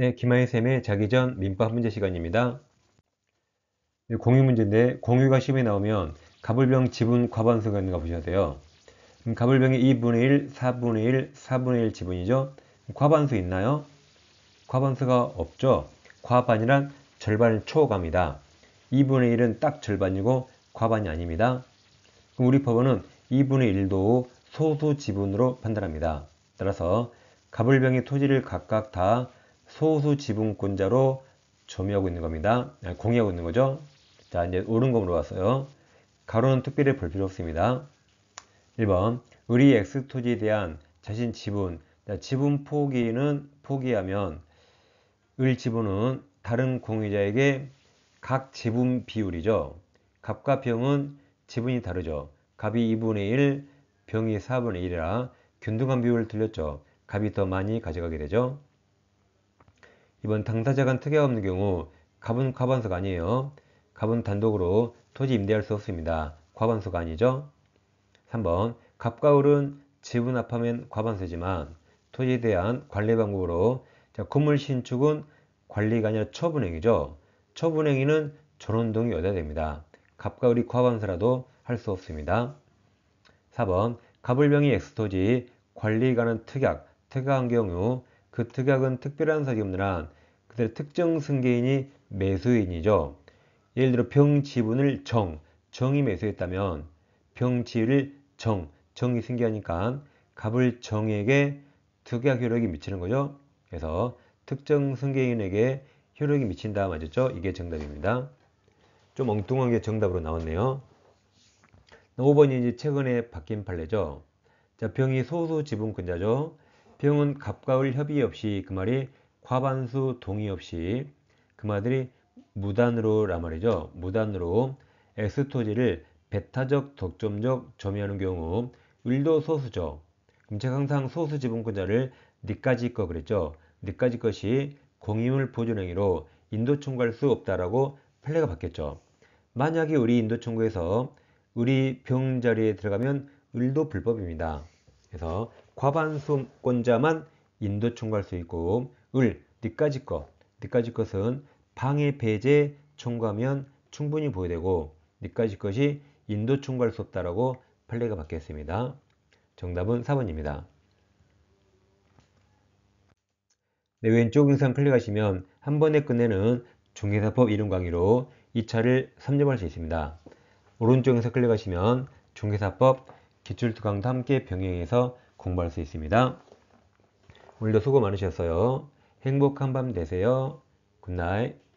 네, 김하희 쌤의 자기 전 민법 문제 시간입니다. 네, 공유 문제인데 공유가 시험에 나오면 가불병 지분 과반수가 있는가 보셔야 돼요. 가불병이 2분의 1, 4분의 1, 4분의 1 지분이죠. 과반수 있나요? 과반수가 없죠. 과반이란 절반 초과입니다. 2분의 1은 딱 절반이고 과반이 아닙니다. 그럼 우리 법원은 2분의 1도 소수 지분으로 판단합니다. 따라서 가불병의 토지를 각각 다 소수 지분권자로 점유하고 있는 겁니다. 아, 공유하고 있는 거죠. 자, 이제 옳은 거 물어봤어요. 가로는 특별히 볼 필요 없습니다. 1번, 우리 엑스 토지에 대한 자신 지분, 자, 지분 포기는 포기하면 을 지분은 다른 공유자에게 각 지분 비율이죠. 값과 병은 지분이 다르죠. 값이 2분의 1, 병이 4분의 1이라 균등한 비율을 들렸죠. 값이 더 많이 가져가게 되죠. 이번 당사자 간 특약 없는 경우 갑은 과반수가 아니에요. 갑은 단독으로 토지 임대할 수 없습니다. 과반수가 아니죠. 3번 갑과 을은 지분 합하면 과반수지만 토지에 대한 관리 방법으로 자, 건물 신축은 관리가 아니라 처분행위죠. 처분행위는 전원동이 여야 됩니다. 갑과 을이 과반수라도 할 수 없습니다. 4번 갑을병이 엑스토지 관리가는 특약, 특약한 경우 그 특약은 특별한 사기 없느라 그들의 특정 승계인이 매수인이죠. 예를 들어 병 지분을 정, 정이 매수했다면 병 지위를 정, 정이 승계하니까 갑을 정에게 특약 효력이 미치는 거죠. 그래서 특정 승계인에게 효력이 미친다 맞았죠? 이게 정답입니다. 좀 엉뚱한 게 정답으로 나왔네요. 5번이 이제 최근에 바뀐 판례죠. 자, 병이 소수 지분근자죠 병은 갑과을 협의 없이 그 말이 과반수 동의 없이 그말들이 무단으로라 말이죠. 무단으로 엑스토지를 베타적 독점적 점유하는 경우 을도 소수죠. 그럼 제가 항상 소수 지분권자를 니까지 거 그랬죠. 니까지 것이 공임을 보존행위로 인도 청구할 수 없다라고 판례가 바뀌었죠. 만약에 우리 인도 청구에서 우리 병 자리에 들어가면 을도 불법입니다. 그래서 과반수권자만 인도 청구할 수 있고 을 니까지 것 니까지 것은 방해 배제 청구하면 충분히 보유되고 니까지 것이 인도 청구할 수 없다라고 판례가 바뀌었습니다. 정답은 4번입니다. 네, 왼쪽 영상 클릭하시면 한 번에 끝내는 중개사법 이론 강의로 이차를 섭렵할 수 있습니다. 오른쪽 영상 클릭하시면 중개사법 기출 강도 함께 병행해서 공부할 수 있습니다. 오늘도 수고 많으셨어요. 행복한 밤 되세요. 굿나잇.